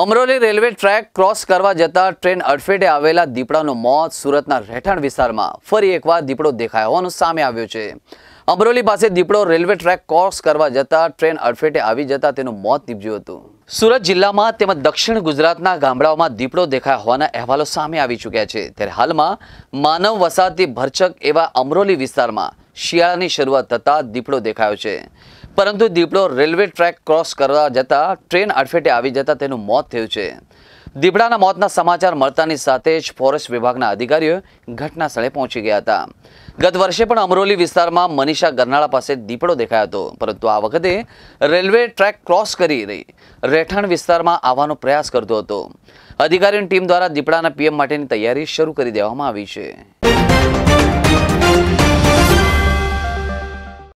Amroli railway track cross કરવા જતા train અડફેટે આવેલા દીપડાનું મોત સુરતના રહેઠાણ વિસ્તારમાં ફરી એકવાર દીપડો દેખાય હોવાનું સામે આવ્યું છે અમરોલી પાસે દીપડો રેલવે ટ્રેક ક્રોસ કરવા જતા ટ્રેન અડફેટે આવી જતા તેનું મોત નીપજ્યું હતું સુરત જિલ્લામાં તેમજ દક્ષિણ ગુજરાતના ગામડાઓમાં દીપડો દેખાય હોવાના અહેવાલો સામે આવી ચૂક્યા છે ત્યારે હાલમાં માનવ વસાહતી ભરચક એવા અમરોલી વિસ્તારમાં શિયાળાની શરૂઆત થતાં દીપડો દેખાયો છે પરંતુ દીપડો રેલવે ટ્રેક ક્રોસ કરવા જતાં ટ્રેન અડફેટે આવી જતાં તેનું મોત થયું છે દીપડાના મોતના સમાચાર મળતાની સાથે જ ફોરેસ્ટ વિભાગના અધિકારીઓ ઘટના સ્થળે પહોંચી ગયા હતા ગત વર્ષે પણ અમરોલી વિસ્તારમાં મનીષા ગરનાળા પાસે દીપડો દેખાયો હતો પરંતુ આ વખતે રેલવે ટ્રેક ક્રોસ કરી રહી રહેઠાણ વિસ્તારમાં આવવાનો પ્રયાસ કરતો હતો અધિકારીની ટીમ દ્વારા દીપડાના પીએમ માટેની તૈયારી શરૂ કરી દેવામાં આવી છે